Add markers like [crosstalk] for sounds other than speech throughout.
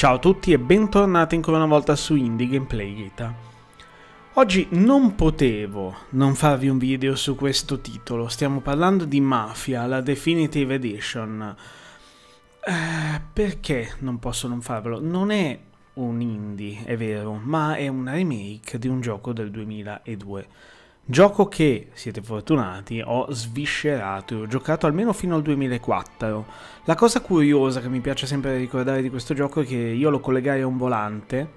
Ciao a tutti e bentornati ancora una volta su Indie Gameplay Gita. Oggi non potevo non farvi un video su questo titolo, stiamo parlando di Mafia, la Definitive Edition. Eh, perché non posso non farvelo? Non è un indie, è vero, ma è un remake di un gioco del 2002. Gioco che, siete fortunati, ho sviscerato e ho giocato almeno fino al 2004. La cosa curiosa che mi piace sempre ricordare di questo gioco è che io lo collegai a un volante,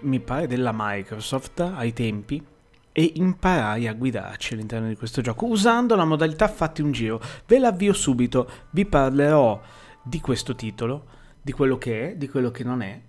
mi pare della Microsoft, ai tempi, e imparai a guidarci all'interno di questo gioco usando la modalità fatti un giro. Ve l'avvio subito, vi parlerò di questo titolo, di quello che è, di quello che non è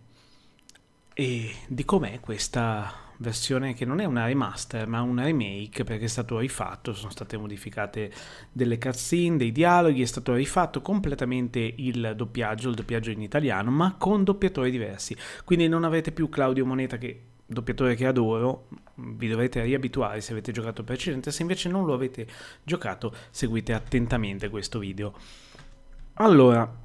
e di com'è questa versione che non è una remaster ma un remake perché è stato rifatto, sono state modificate delle cutscene, dei dialoghi, è stato rifatto completamente il doppiaggio, il doppiaggio in italiano ma con doppiatori diversi, quindi non avete più Claudio Moneta che doppiatore che adoro, vi dovete riabituare se avete giocato il precedente, se invece non lo avete giocato seguite attentamente questo video. Allora,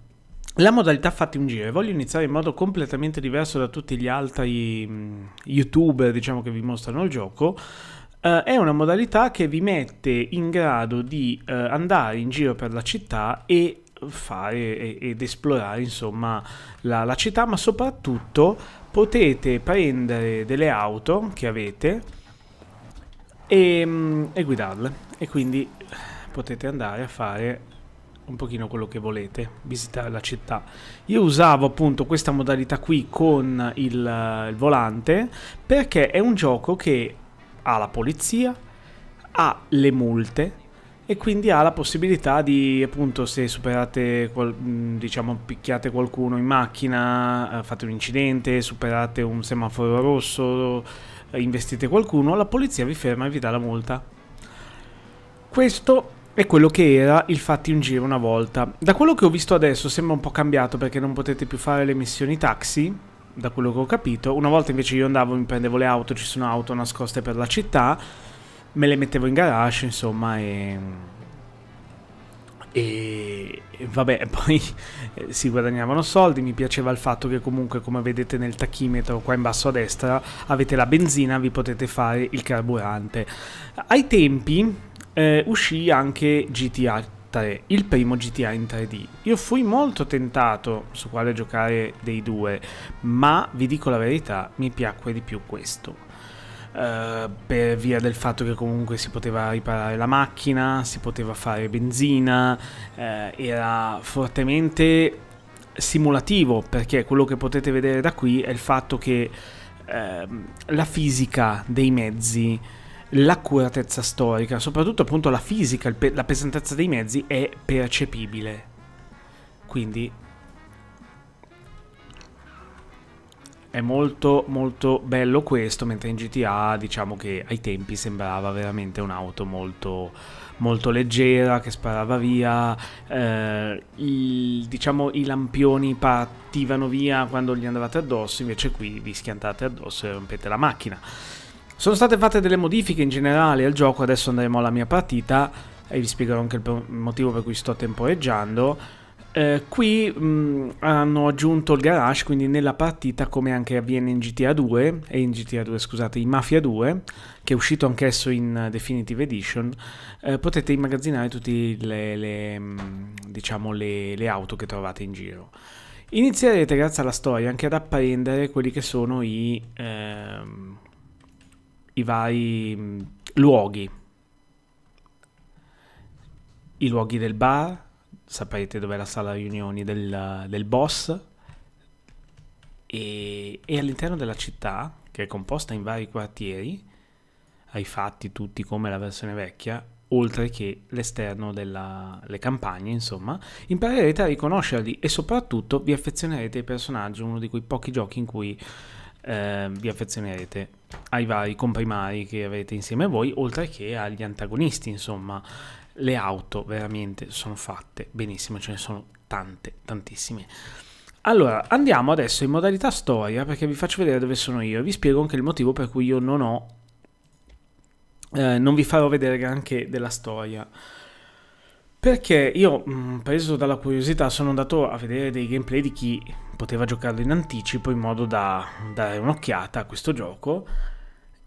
la modalità fatti un giro e voglio iniziare in modo completamente diverso da tutti gli altri mh, mm, youtuber diciamo, che vi mostrano il gioco. Uh, è una modalità che vi mette in grado di uh, andare in giro per la città e fare ed esplorare insomma la, la città, ma soprattutto potete prendere delle auto che avete e, mm, e guidarle e quindi potete andare a fare un pochino quello che volete, visitare la città. Io usavo appunto questa modalità qui con il, il volante perché è un gioco che ha la polizia, ha le multe, e quindi ha la possibilità di appunto se superate diciamo picchiate qualcuno in macchina eh, fate un incidente superate un semaforo rosso eh, investite qualcuno la polizia vi ferma e vi dà la multa questo è quello che era il fatti un giro una volta. Da quello che ho visto adesso sembra un po' cambiato perché non potete più fare le missioni taxi, da quello che ho capito. Una volta invece io andavo, mi prendevo le auto, ci sono auto nascoste per la città, me le mettevo in garage, insomma, e... E, vabbè, [laughs] poi eh, si guadagnavano soldi. Mi piaceva il fatto che comunque, come vedete nel tachimetro qua in basso a destra, avete la benzina, vi potete fare il carburante. Ai tempi, eh, uscì anche GTA 3, il primo GTA in 3D. Io fui molto tentato su quale giocare dei due, ma vi dico la verità, mi piacque di più questo. Uh, per via del fatto che comunque si poteva riparare la macchina, si poteva fare benzina, uh, era fortemente simulativo perché quello che potete vedere da qui è il fatto che uh, la fisica dei mezzi l'accuratezza storica, soprattutto appunto la fisica, pe la pesantezza dei mezzi è percepibile. Quindi è molto molto bello questo, mentre in GTA diciamo che ai tempi sembrava veramente un'auto molto, molto leggera che sparava via, eh, il, diciamo i lampioni partivano via quando gli andavate addosso, invece qui vi schiantate addosso e rompete la macchina. Sono state fatte delle modifiche in generale al gioco, adesso andremo alla mia partita e vi spiegherò anche il motivo per cui sto temporeggiando. Eh, qui mh, hanno aggiunto il garage, quindi nella partita come anche avviene in GTA 2, e in GTA 2 scusate, in Mafia 2, che è uscito anch'esso in Definitive Edition, eh, potete immagazzinare tutte le, le, diciamo le, le auto che trovate in giro. Inizierete grazie alla storia anche ad apprendere quelli che sono i... Ehm, i vari mm, luoghi. I luoghi del bar, saprete dov'è la sala riunioni del, del boss, e, e all'interno della città, che è composta in vari quartieri, ai fatti tutti come la versione vecchia, oltre che l'esterno delle campagne, insomma, imparerete a riconoscerli e soprattutto vi affezionerete ai personaggi, uno di quei pochi giochi in cui eh, vi affezionerete ai vari comprimari che avete insieme a voi, oltre che agli antagonisti, insomma. Le auto veramente sono fatte benissimo, ce ne sono tante, tantissime. Allora, andiamo adesso in modalità storia perché vi faccio vedere dove sono io e vi spiego anche il motivo per cui io non ho... Eh, non vi farò vedere neanche della storia perché io, mm, preso dalla curiosità, sono andato a vedere dei gameplay di chi poteva giocarlo in anticipo in modo da dare un'occhiata a questo gioco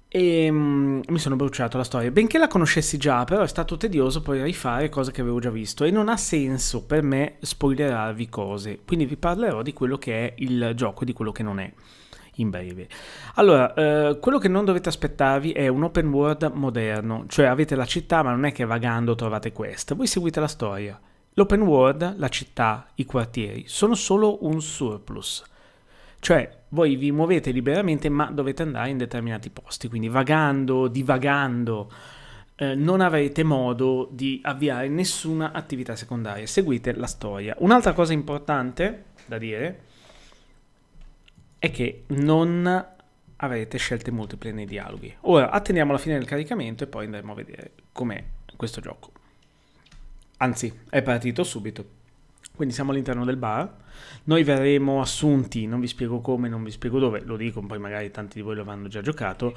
e um, mi sono bruciato la storia. Benché la conoscessi già, però è stato tedioso poi rifare cose che avevo già visto e non ha senso per me spoilerarvi cose, quindi vi parlerò di quello che è il gioco e di quello che non è in breve. Allora, eh, quello che non dovete aspettarvi è un open world moderno, cioè avete la città ma non è che vagando trovate quest, voi seguite la storia. L'open world, la città, i quartieri, sono solo un surplus. Cioè, voi vi muovete liberamente ma dovete andare in determinati posti, quindi vagando, divagando, eh, non avrete modo di avviare nessuna attività secondaria, seguite la storia. Un'altra cosa importante da dire è che non avrete scelte multiple nei dialoghi. Ora atteniamo la fine del caricamento e poi andremo a vedere com'è questo gioco. Anzi, è partito subito. Quindi siamo all'interno del bar, noi verremo assunti, non vi spiego come, non vi spiego dove, lo dico, poi magari tanti di voi lo avranno già giocato.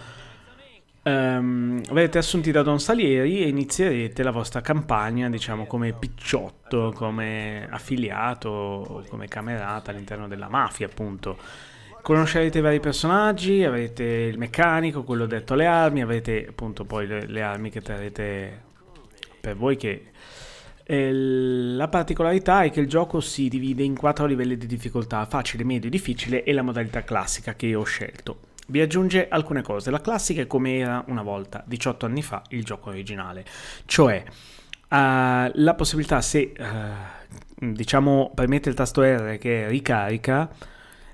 Um, verrete assunti da Don Salieri e inizierete la vostra campagna, diciamo, come picciotto, come affiliato, come camerata all'interno della mafia, appunto conoscerete i vari personaggi, avrete il meccanico, quello detto le armi, avrete appunto poi le, le armi che terrete per voi che... Eh, la particolarità è che il gioco si divide in quattro livelli di difficoltà, facile, medio, difficile e la modalità classica che io ho scelto. Vi aggiunge alcune cose, la classica è come era una volta, 18 anni fa, il gioco originale, cioè Uh, la possibilità se uh, diciamo premete il tasto R che è ricarica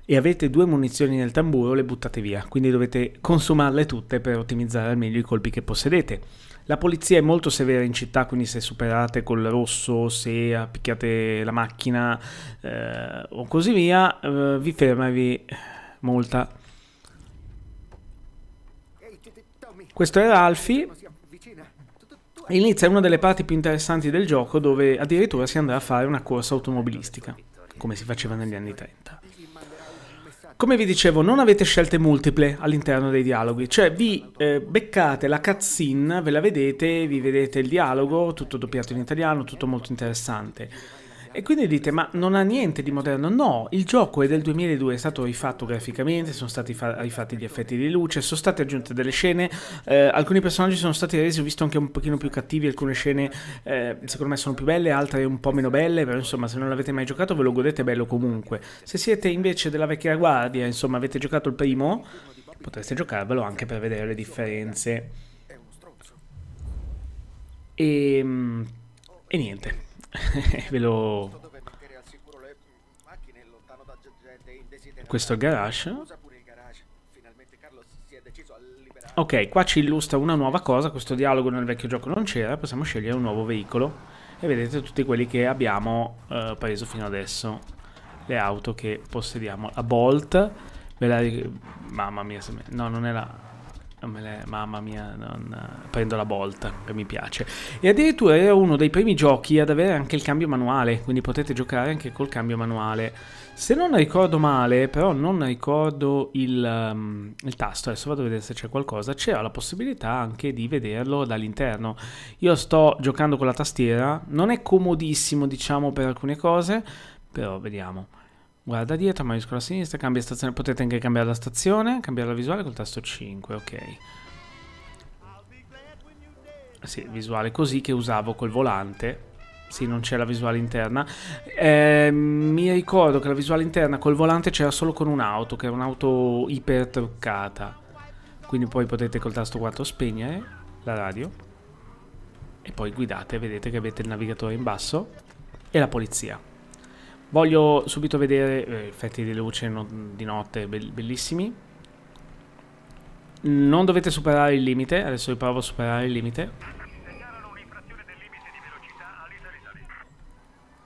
e avete due munizioni nel tamburo le buttate via, quindi dovete consumarle tutte per ottimizzare al meglio i colpi che possedete. La polizia è molto severa in città, quindi se superate col rosso, se picchiate la macchina eh, o così via, eh, vi fermavi e vi multa. Questo è Ralphie. Inizia una delle parti più interessanti del gioco dove addirittura si andrà a fare una corsa automobilistica, come si faceva negli anni 30. Come vi dicevo, non avete scelte multiple all'interno dei dialoghi, cioè vi eh, beccate la cutscene, ve la vedete, vi vedete il dialogo, tutto doppiato in italiano, tutto molto interessante. E quindi dite, ma non ha niente di moderno? No, il gioco è del 2002, è stato rifatto graficamente, sono stati rifatti gli effetti di luce, sono state aggiunte delle scene, eh, alcuni personaggi sono stati resi, ho visto anche un pochino più cattivi, alcune scene eh, secondo me sono più belle, altre un po' meno belle, però insomma se non l'avete mai giocato ve lo godete, bello comunque. Se siete invece della vecchia guardia, insomma avete giocato il primo, potreste giocarvelo anche per vedere le differenze. E, ehm, e niente. [laughs] ve lo questo garage ok qua ci illustra una nuova cosa questo dialogo nel vecchio gioco non c'era possiamo scegliere un nuovo veicolo e vedete tutti quelli che abbiamo eh, preso fino adesso le auto che possediamo la Bolt la... mamma mia no non è la le, mamma mia, non, prendo la Bolt, che mi piace. E addirittura era uno dei primi giochi ad avere anche il cambio manuale, quindi potete giocare anche col cambio manuale. Se non ricordo male, però non ricordo il, um, il tasto, adesso vado a vedere se c'è qualcosa, c'era la possibilità anche di vederlo dall'interno. Io sto giocando con la tastiera, non è comodissimo diciamo per alcune cose, però vediamo. Guarda dietro, maiuscola a sinistra, cambia stazione. Potete anche cambiare la stazione, cambiare la visuale col tasto 5, ok. Sì, visuale così che usavo col volante. Sì, non c'è la visuale interna. Eh, mi ricordo che la visuale interna col volante c'era solo con un'auto, che è un'auto ipertruccata. Quindi poi potete col tasto 4 spegnere la radio. E poi guidate, vedete che avete il navigatore in basso e la polizia. Voglio subito vedere eh, effetti di luce no, di notte bellissimi. Non dovete superare il limite, adesso vi provo a superare il limite.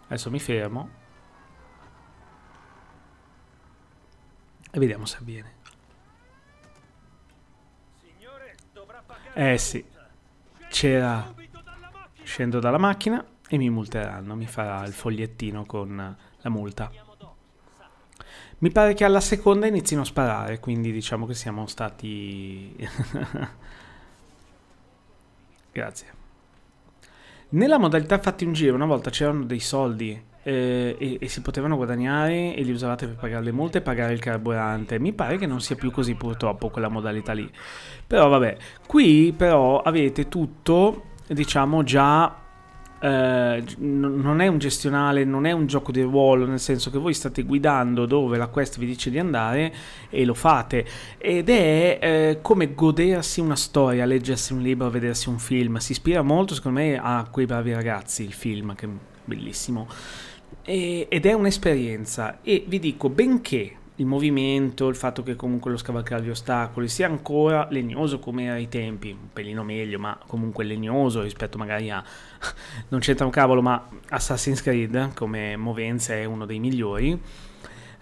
Adesso mi fermo. E vediamo se avviene. Eh sì. C'era. Scendo dalla macchina e mi multeranno, mi farà il fogliettino con la multa. Mi pare che alla seconda inizino a sparare, quindi diciamo che siamo stati... [laughs] Grazie. Nella modalità fatti un giro, una volta c'erano dei soldi eh, e, e, si potevano guadagnare e li usavate per pagare le multe e pagare il carburante. Mi pare che non sia più così purtroppo quella modalità lì. Però vabbè, qui però avete tutto, diciamo, già eh, non è un gestionale, non è un gioco di ruolo, nel senso che voi state guidando dove la quest vi dice di andare e lo fate. Ed è eh, come godersi una storia, leggersi un libro, vedersi un film. Si ispira molto, secondo me, a quei bravi ragazzi, il film, che è bellissimo. E, ed è un'esperienza. E vi dico, benché il movimento, il fatto che comunque lo scavalcare gli ostacoli sia ancora legnoso come era ai tempi, un pelino meglio, ma comunque legnoso rispetto magari a [laughs] non c'entra un cavolo, ma Assassin's Creed come movenza è uno dei migliori.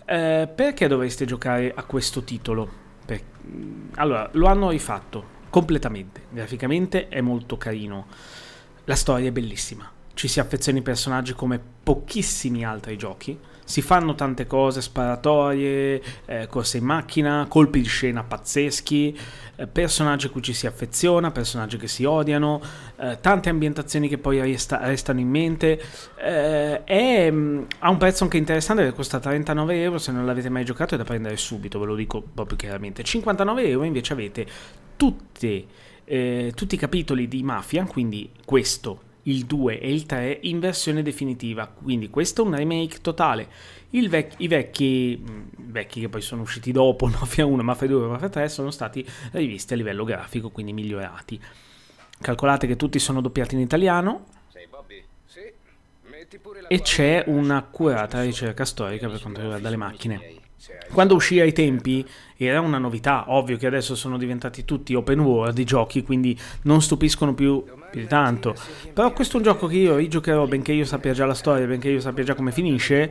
Eh, perché dovreste giocare a questo titolo? Per... Mm, allora, lo hanno rifatto completamente, graficamente è molto carino. La storia è bellissima. Ci si affeziona i personaggi come pochissimi altri giochi si fanno tante cose, sparatorie, eh, corse in macchina, colpi di scena pazzeschi, eh, personaggi a cui ci si affeziona, personaggi che si odiano, eh, tante ambientazioni che poi resta, restano in mente. Eh, è, mm, ha un prezzo anche interessante perché costa 39 euro, se non l'avete mai giocato è da prendere subito, ve lo dico proprio chiaramente. 59 euro invece avete tutte, eh, tutti i capitoli di Mafia, quindi questo il 2 e il 3 in versione definitiva, quindi questo è un remake totale. Vec- I vecchi, mm, vecchi che poi sono usciti dopo, [laughs] Mafia 1, Mafia 2, Mafia 3, sono stati rivisti a livello grafico, quindi migliorati. Calcolate che tutti sono doppiati in italiano e c'è un'accurata ricerca storica per quanto riguarda le macchine. Quando uscì ai tempi era una novità, ovvio che adesso sono diventati tutti open world i giochi, quindi non stupiscono più più di tanto. Però questo è un gioco che io rigiocherò benché io sappia già la storia, benché io sappia già come finisce,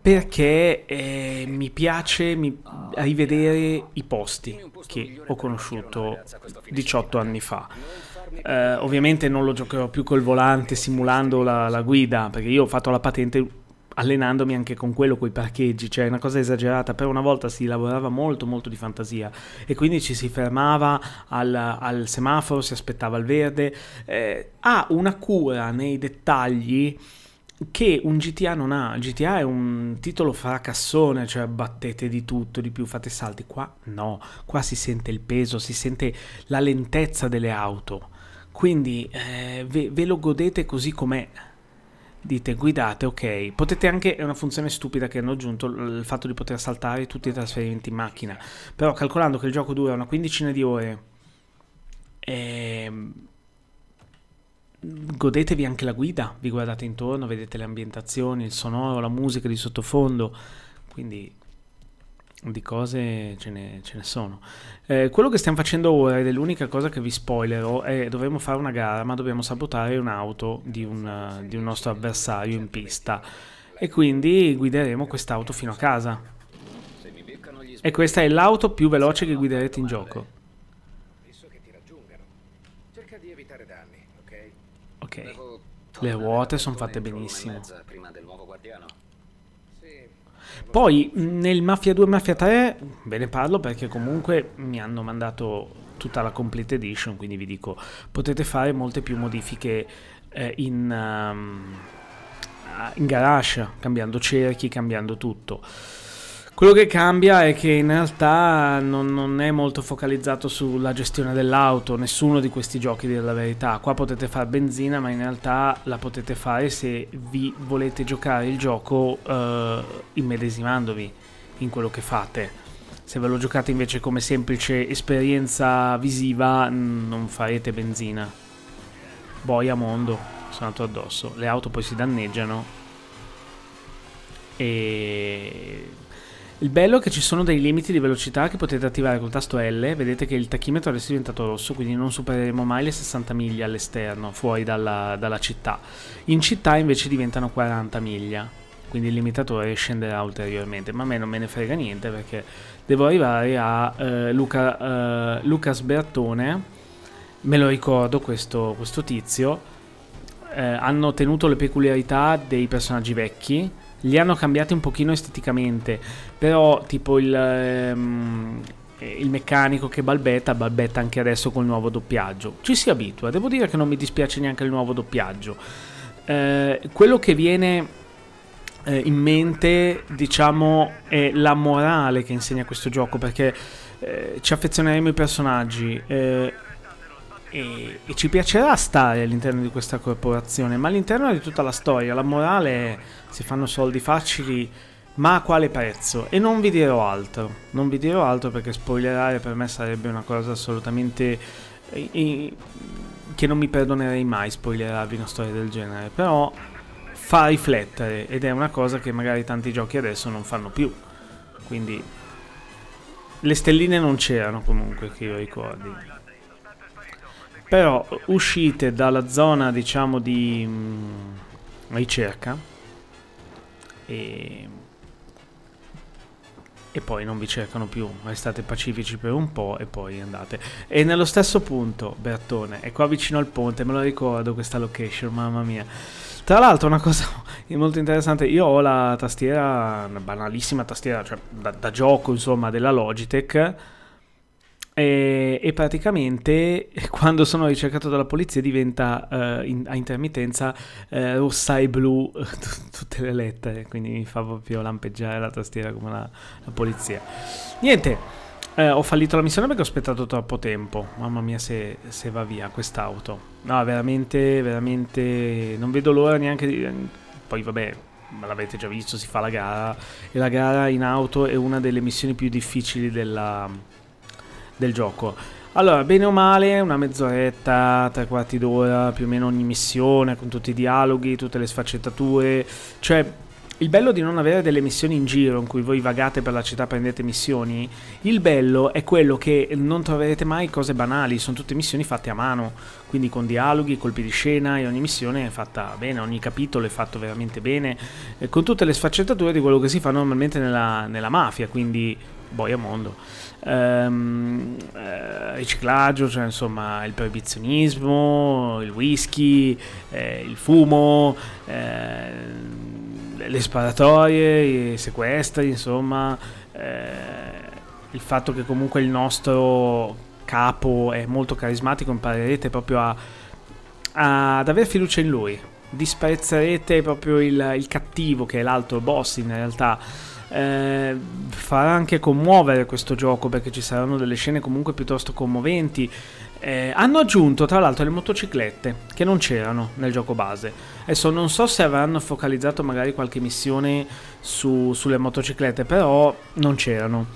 perché eh, mi piace mi, rivedere i posti che ho conosciuto 18 anni fa. Eh, ovviamente non lo giocherò più col volante simulando la, la guida, perché io ho fatto la patente allenandomi anche con quello coi parcheggi, cioè una cosa esagerata, però una volta si lavorava molto molto di fantasia e quindi ci si fermava al, al semaforo, si aspettava il verde, eh, ha una cura nei dettagli che un GTA non ha, GTA è un titolo fracassone, cioè battete di tutto, di più, fate salti, qua no, qua si sente il peso, si sente la lentezza delle auto, quindi eh, ve, ve lo godete così com'è dite guidate, ok. Potete anche, è una funzione stupida che hanno aggiunto, il fatto di poter saltare tutti i trasferimenti in macchina. Però calcolando che il gioco dura una quindicina di ore, ehm, godetevi anche la guida, vi guardate intorno, vedete le ambientazioni, il sonoro, la musica di sottofondo. Quindi di cose ce ne, ce ne sono. Eh, quello che stiamo facendo ora ed è l'unica cosa che vi spoilerò è dovremmo fare una gara, ma dobbiamo sabotare un'auto di un, di un nostro avversario in pista. E quindi guideremo quest'auto fino a casa. E questa è l'auto più veloce che guiderete in gioco. Ok. Le ruote sono fatte benissimo. Poi nel Mafia 2 e Mafia 3 ve ne parlo perché comunque mi hanno mandato tutta la complete edition, quindi vi dico potete fare molte più modifiche eh, in, um, in garage, cambiando cerchi, cambiando tutto. Quello che cambia è che in realtà non, non è molto focalizzato sulla gestione dell'auto, nessuno di questi giochi della verità. Qua potete fare benzina, ma in realtà la potete fare se vi volete giocare il gioco eh, immedesimandovi in quello che fate. Se ve lo giocate invece come semplice esperienza visiva, non farete benzina. Boia mondo, sono andato addosso. Le auto poi si danneggiano. E il bello è che ci sono dei limiti di velocità che potete attivare col tasto L, vedete che il tachimetro adesso è diventato rosso, quindi non supereremo mai le 60 miglia all'esterno, fuori dalla, dalla città. In città invece diventano 40 miglia, quindi il limitatore scenderà ulteriormente, ma a me non me ne frega niente perché devo arrivare a eh, Luca, eh, Lucas Bertone, me lo ricordo questo, questo tizio, eh, hanno tenuto le peculiarità dei personaggi vecchi, li hanno cambiati un pochino esteticamente, però tipo il, ehm, il meccanico che balbetta, balbetta anche adesso col nuovo doppiaggio. Ci si abitua, devo dire che non mi dispiace neanche il nuovo doppiaggio. Eh, quello che viene eh, in mente, diciamo, è la morale che insegna questo gioco, perché eh, ci affezioneremo ai personaggi, eh, e, e, ci piacerà stare all'interno di questa corporazione, ma all'interno di tutta la storia, la morale è si fanno soldi facili, ma a quale prezzo? E non vi dirò altro, non vi dirò altro perché spoilerare per me sarebbe una cosa assolutamente... Eh, eh, che non mi perdonerei mai spoilerarvi una storia del genere, però fa riflettere ed è una cosa che magari tanti giochi adesso non fanno più, quindi... Le stelline non c'erano comunque, che io ricordi. Però uscite dalla zona, diciamo, di mh, mm, ricerca e, e poi non vi cercano più, restate pacifici per un po' e poi andate. E nello stesso punto, Bertone, è qua vicino al ponte, me lo ricordo questa location, mamma mia. Tra l'altro una cosa [laughs] molto interessante, io ho la tastiera, una banalissima tastiera, cioè da, da gioco insomma, della Logitech, e, e, praticamente [laughs] quando sono ricercato dalla polizia diventa uh, in, a intermittenza uh, rossa e blu [laughs] t- tutte le lettere, quindi mi fa proprio lampeggiare la tastiera come la, la polizia. Niente, uh, ho fallito la missione perché ho aspettato troppo tempo, mamma mia se, se va via quest'auto. No, veramente, veramente, non vedo l'ora neanche di... Poi vabbè, ma l'avete già visto, si fa la gara e la gara in auto è una delle missioni più difficili della del gioco. Allora, bene o male, una mezz'oretta, tre quarti d'ora più o meno ogni missione, con tutti i dialoghi, tutte le sfaccettature. Cioè, il bello di non avere delle missioni in giro in cui voi vagate per la città, prendete missioni, il bello è quello che non troverete mai cose banali, sono tutte missioni fatte a mano, quindi con dialoghi, colpi di scena e ogni missione è fatta bene, ogni capitolo è fatto veramente bene, con tutte le sfaccettature di quello che si fa normalmente nella, nella mafia, quindi boia mondo ehm, eh, il cioè insomma il proibizionismo, il whisky, eh, il fumo, eh, le sparatorie, i sequestri, insomma eh, il fatto che comunque il nostro capo è molto carismatico, imparerete proprio a, a, ad avere fiducia in lui, disprezzerete proprio il, il cattivo che è l'altro boss in realtà eh, farà anche commuovere questo gioco perché ci saranno delle scene comunque piuttosto commoventi. Eh, hanno aggiunto tra l'altro le motociclette che non c'erano nel gioco base. Adesso non so se avranno focalizzato magari qualche missione su, sulle motociclette, però non c'erano.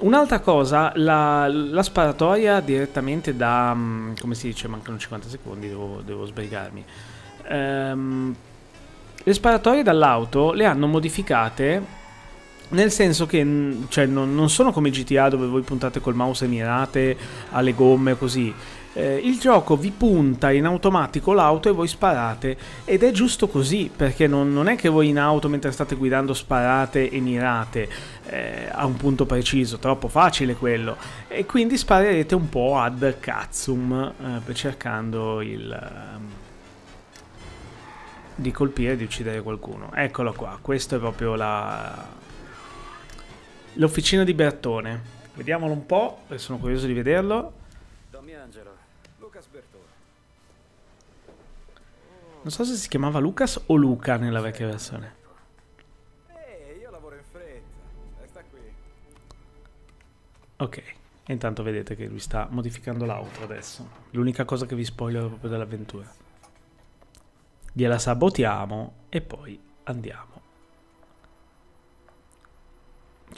Un'altra cosa, la, la, sparatoria direttamente da... Mm, come si dice? Mancano 50 secondi, devo, devo sbrigarmi. Ehm, le sparatorie dall'auto le hanno modificate nel senso che mm, cioè, non, non, sono come GTA dove voi puntate col mouse e mirate alle gomme così. Eh, il gioco vi punta in automatico l'auto e voi sparate ed è giusto così perché non, non è che voi in auto mentre state guidando sparate e mirate eh, a un punto preciso, troppo facile quello e quindi sparerete un po' ad cazzum eh, cercando il... Um di colpire di uccidere qualcuno. Eccolo qua, questa è proprio la, L'officina di Bertone. Vediamolo un po', perché sono curioso di vederlo. Non so se si chiamava Lucas o Luca nella vecchia versione. Eh, eh, ok, intanto vedete che lui sta modificando l'auto adesso. L'unica cosa che vi spoiler è proprio dell'avventura. Gliela sabotiamo e poi andiamo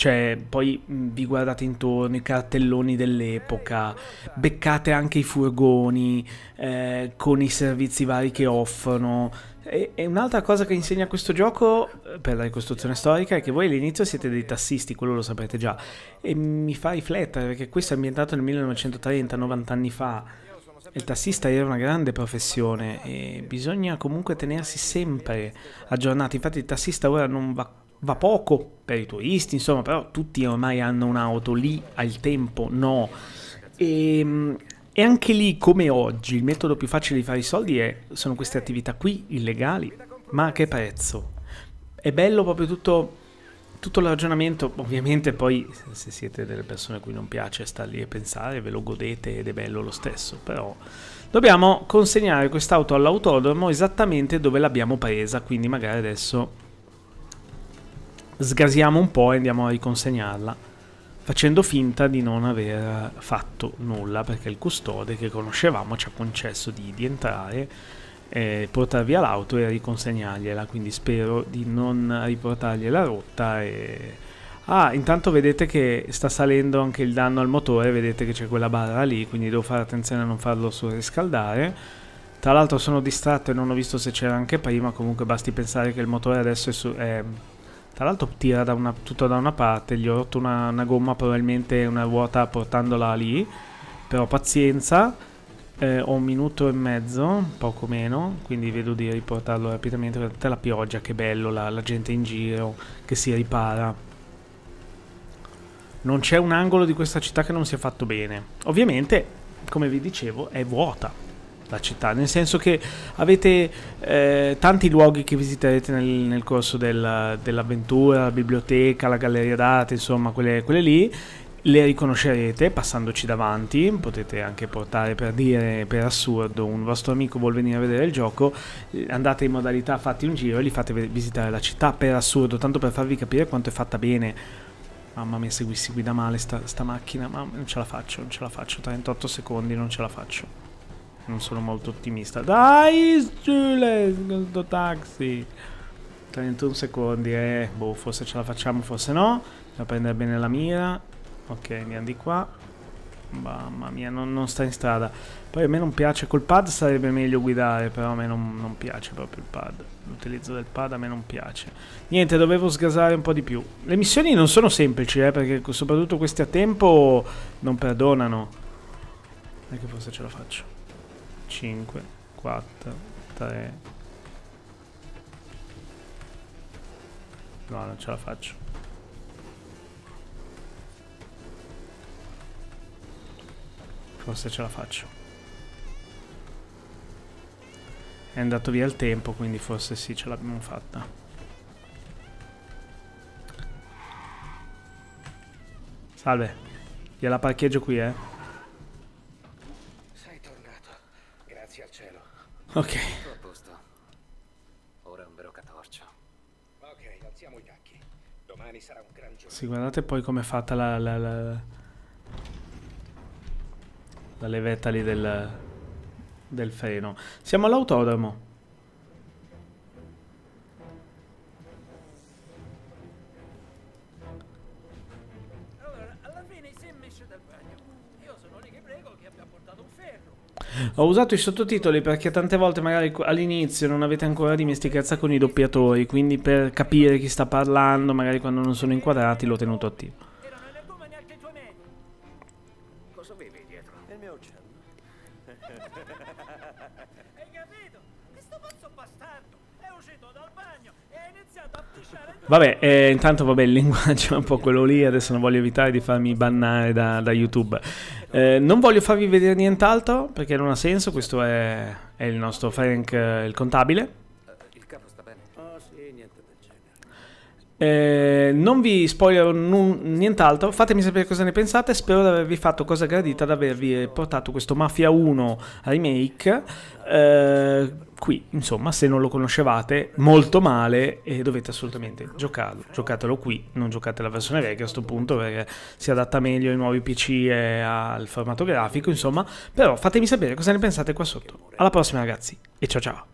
cioè poi vi guardate intorno, i cartelloni dell'epoca, beccate anche i furgoni eh, con i servizi vari che offrono. E, e, un'altra cosa che insegna questo gioco eh, per la ricostruzione storica è che voi all'inizio siete dei tassisti, quello lo sapete già, e mi fa riflettere perché questo è ambientato nel 1930, 90 anni fa. Il tassista era una grande professione e bisogna comunque tenersi sempre aggiornati. Infatti il tassista ora non va va poco per i turisti, insomma, però tutti ormai hanno un'auto lì al tempo, no. E, ehm, e anche lì, come oggi, il metodo più facile di fare i soldi è, sono queste attività qui, illegali, ma a che prezzo? È bello proprio tutto, tutto il ragionamento, ovviamente poi se siete delle persone a cui non piace star lì e pensare, ve lo godete ed è bello lo stesso, però dobbiamo consegnare quest'auto all'autodromo esattamente dove l'abbiamo presa, quindi magari adesso sgasiamo un po' e andiamo a riconsegnarla, facendo finta di non aver fatto nulla, perché il custode che conoscevamo ci ha concesso di, di entrare, eh, portare via l'auto e riconsegnargliela, quindi spero di non riportargliela rotta e... Ah, intanto vedete che sta salendo anche il danno al motore, vedete che c'è quella barra lì, quindi devo fare attenzione a non farlo surriscaldare. Tra l'altro sono distratto e non ho visto se c'era anche prima, comunque basti pensare che il motore adesso è, su, è tra l'altro tira da una, tutto da una parte, gli ho rotto una, una gomma, probabilmente una ruota portandola lì. Però pazienza, eh, ho un minuto e mezzo, poco meno, quindi vedo di riportarlo rapidamente. Guardate la pioggia, che bello, la, la gente in giro che si ripara. Non c'è un angolo di questa città che non sia fatto bene. Ovviamente, come vi dicevo, è vuota la città, nel senso che avete eh, tanti luoghi che visiterete nel, nel corso del, dell'avventura, la biblioteca, la galleria d'arte, insomma quelle, quelle lì, le riconoscerete passandoci davanti, potete anche portare per dire per assurdo un vostro amico vuol venire a vedere il gioco, eh, andate in modalità fatti un giro e li fate visitare la città per assurdo, tanto per farvi capire quanto è fatta bene. Mamma mia, se si guida male sta, sta macchina, ma non ce la faccio, non ce la faccio, 38 secondi, non ce la faccio. Non sono molto ottimista. Dai, Giules, questo taxi. 31 secondi, eh. Boh, forse ce la facciamo, forse no. Bisogna prendere bene la mira. Ok, andiamo di qua. Mamma mia, non, non, sta in strada. Poi a me non piace, col pad sarebbe meglio guidare, però a me non, non piace proprio il pad. L'utilizzo del pad a me non piace. Niente, dovevo sgasare un po' di più. Le missioni non sono semplici, eh, perché soprattutto queste a tempo non perdonano. E che forse ce la faccio. 5, 4, 3. No, non ce la faccio. Forse ce la faccio. È andato via il tempo, quindi forse sì, ce l'abbiamo fatta. Salve. Gliela parcheggio qui, eh. Ok. Ora un vero catorcio. Ok, alziamo i tacchi. Domani sarà un gran giorno. Sì, guardate poi com'è fatta la, la, la, la levetta lì del, del freno. Siamo all'autodromo. Ho usato i sottotitoli perché tante volte magari all'inizio non avete ancora dimestichezza con i doppiatori, quindi per capire chi sta parlando, magari quando non sono inquadrati, l'ho tenuto attivo. Vabbè, eh, intanto vabbè, il linguaggio è un po' quello lì, adesso non voglio evitare di farmi bannare da, da YouTube. Eh, non voglio farvi vedere nient'altro perché non ha senso, questo è, è il nostro Frank, eh, il contabile. Eh, non vi spoilerò nient'altro, fatemi sapere cosa ne pensate, spero di avervi fatto cosa gradita, di avervi eh, portato questo Mafia 1 remake eh, qui, insomma, se non lo conoscevate, molto male e dovete assolutamente giocarlo, giocatelo qui, non giocate la versione vecchia a questo punto perché si adatta meglio ai nuovi PC e al formato grafico, insomma, però fatemi sapere cosa ne pensate qua sotto. Alla prossima ragazzi e ciao ciao!